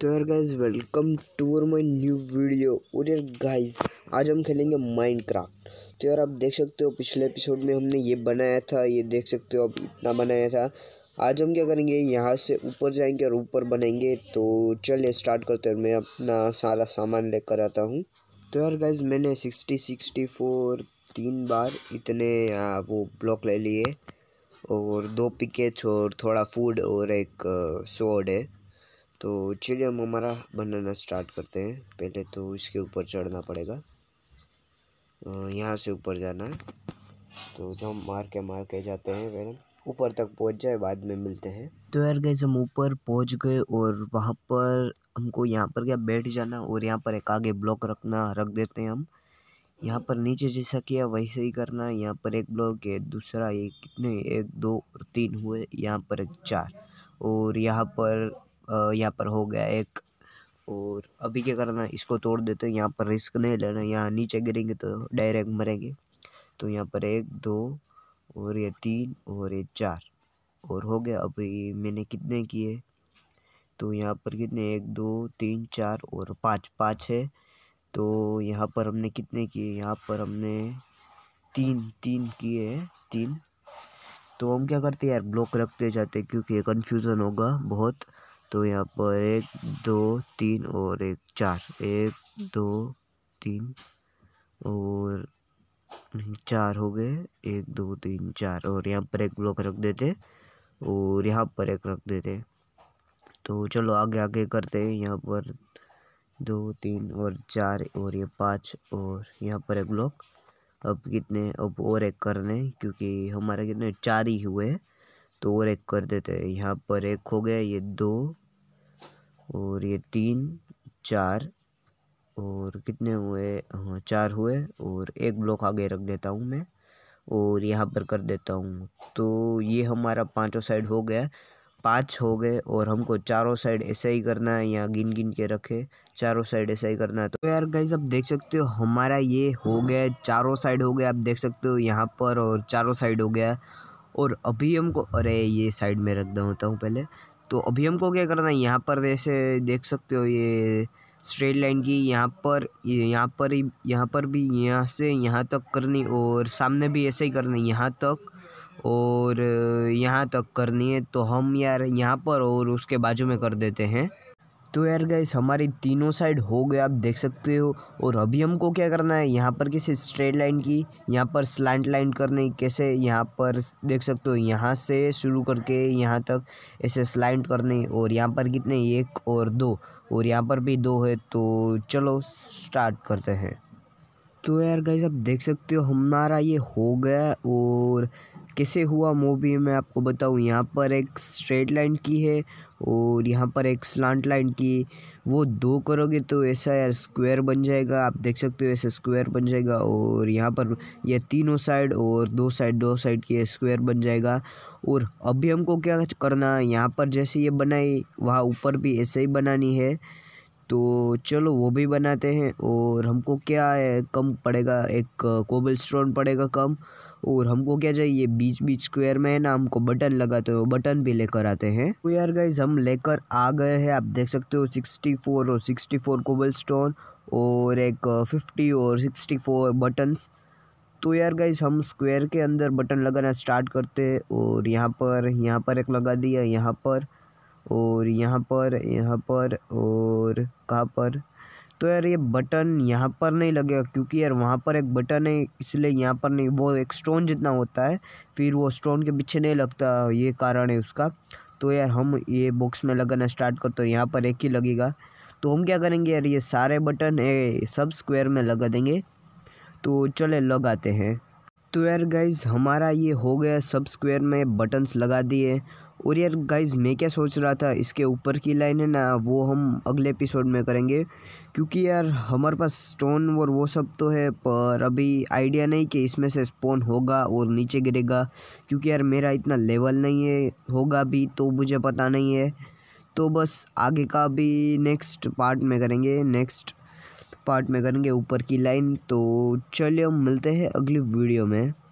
तो यार guys welcome to my new video और यार गाइज आज हम खेलेंगे माइनक्राफ्ट तो यार आप देख सकते हो पिछले एपिसोड में हमने ये बनाया था ये देख सकते हो अब इतना बनाया था आज हम क्या करेंगे यहाँ से ऊपर जाएंगे और ऊपर बनाएंगे तो चलिए स्टार्ट करते हैं मैं अपना सारा सामान लेकर आता हूँ तो यार गाइज मैंने सिक्सटी सिक्सटी फोर तीन बार इतने आ, वो ब्लॉक ले लिए और दो पिकेच और थोड़ा फूड और एक सोड है तो चलिए हम हमारा बनाना स्टार्ट करते हैं पहले तो इसके ऊपर चढ़ना पड़ेगा यहाँ से ऊपर जाना है तो जो हम मार के मार के जाते हैं फिर ऊपर तक पहुँच जाए बाद में मिलते हैं तो यार गए हम ऊपर पहुँच गए और वहाँ पर हमको यहाँ पर क्या बैठ जाना और यहाँ पर एक आगे ब्लॉक रखना रख देते हैं हम यहाँ पर नीचे जैसा किया वैसे ही करना है यहाँ पर एक ब्लॉक है दूसरा ये कितने एक दो और तीन हुए यहाँ पर एक चार और यहाँ पर यहाँ पर हो गया एक और अभी क्या करना इसको तोड़ देते हैं यहाँ पर रिस्क नहीं लेना यहाँ नीचे गिरेंगे तो डायरेक्ट मरेंगे तो यहाँ पर एक दो और ये तीन और ये चार और हो गया अभी मैंने कितने किए तो यहाँ पर कितने एक दो तीन चार और पाँच पाँच है तो यहाँ पर हमने कितने किए यहाँ पर हमने तीन तीन किए हैं तीन तो हम क्या करते हैं यार ब्लॉक रखते जाते क्योंकि कन्फ्यूज़न होगा बहुत तो यहाँ पर एक दो तीन और एक चार एक दो तीन और चार हो गए एक दो तीन चार और यहाँ पर एक ब्लॉक रख देते और यहाँ पर एक रख देते तो चलो आगे आगे करते हैं यहाँ पर दो तीन और चार और ये पाँच और यहाँ पर एक ब्लॉक अब कितने अब और एक करने क्योंकि हमारे कितने चार ही हुए तो और एक कर देते हैं यहाँ पर एक हो गया ये दो और ये तीन चार और कितने हुए हाँ चार हुए और एक ब्लॉक आगे रख देता हूँ मैं और यहाँ पर कर देता हूँ तो ये हमारा पांचों साइड हो गया पांच हो गए और हमको चारों साइड ऐसा ही करना है यहाँ गिन गिन के रखे चारों साइड ऐसा ही करना है तो यार गाइज आप देख सकते हो हमारा ये हो गया चारों साइड हो गया आप देख सकते हो यहाँ पर और चारों साइड हो गया और अभी हमको अरे ये साइड में रख देता हूँ पहले तो अभी हमको क्या करना है यहाँ पर जैसे देख सकते हो ये स्ट्रेट लाइन की यहाँ पर यहाँ पर ही यहाँ पर भी यहाँ से यहाँ तक करनी और सामने भी ऐसे ही है यहाँ तक और यहाँ तक करनी है तो हम यार यहाँ पर और उसके बाजू में कर देते हैं तो यार गैस हमारी तीनों साइड हो गए आप देख सकते हो और अभी हमको क्या करना है यहाँ पर किसी स्ट्रेट लाइन की यहाँ पर स्लैंड लाइन करने कैसे यहाँ पर देख सकते हो यहाँ से शुरू करके यहाँ तक ऐसे स्लाइड करने और यहाँ पर कितने एक और दो और यहाँ पर भी दो है तो चलो स्टार्ट करते हैं तो यार गाइस आप देख सकते हो हमारा ये हो गया और कैसे हुआ मूवी मैं आपको बताऊँ यहाँ पर एक स्ट्रेट लाइन की है और यहाँ पर एक स्लांट लाइन की वो दो करोगे तो ऐसा यार स्क्वायर बन जाएगा आप देख सकते हो ऐसा स्क्वायर बन जाएगा और यहाँ पर ये तीनों साइड और दो साइड दो साइड की स्क्वायर बन जाएगा और अभी हमको क्या करना है यहाँ पर जैसे ये बनाई वहाँ ऊपर भी ऐसे ही बनानी है तो चलो वो भी बनाते हैं और हमको क्या है कम पड़ेगा एक कोबल स्टोन पड़ेगा कम और हमको क्या चाहिए बीच बीच स्क्वायर में है ना हमको बटन लगाते हो बटन भी लेकर आते हैं तो यार गाइज हम लेकर आ गए हैं आप देख सकते हो सिक्सटी फोर और सिक्सटी फोर कोबल स्टोन और एक फिफ्टी uh, और सिक्सटी फोर बटन्स तो यार गाइज हम स्क्वायर के अंदर बटन लगाना स्टार्ट करते हैं और यहाँ पर यहाँ पर एक लगा दिया यहाँ पर और यहाँ पर यहाँ पर और कहाँ पर तो यार ये बटन यहाँ पर नहीं लगेगा क्योंकि यार वहाँ पर एक बटन है इसलिए यहाँ पर नहीं वो एक स्टोन जितना होता है फिर वो स्टोन के पीछे नहीं लगता ये कारण है उसका तो यार हम ये बॉक्स में लगाना स्टार्ट करते हैं यहाँ पर एक ही लगेगा तो हम क्या करेंगे यार ये सारे बटन ए, सब स्क्वायर में लगा देंगे तो चले लगाते हैं तो यार गाइज हमारा ये हो गया सब स्क्वायर में बटन्स लगा दिए और यार गाइज मैं क्या सोच रहा था इसके ऊपर की लाइन है ना वो हम अगले एपिसोड में करेंगे क्योंकि यार हमारे पास स्टोन और वो सब तो है पर अभी आइडिया नहीं कि इसमें से स्पोन होगा और नीचे गिरेगा क्योंकि यार मेरा इतना लेवल नहीं है होगा भी तो मुझे पता नहीं है तो बस आगे का भी नेक्स्ट पार्ट में करेंगे नेक्स्ट पार्ट में करेंगे ऊपर की लाइन तो चलिए हम मिलते हैं अगली वीडियो में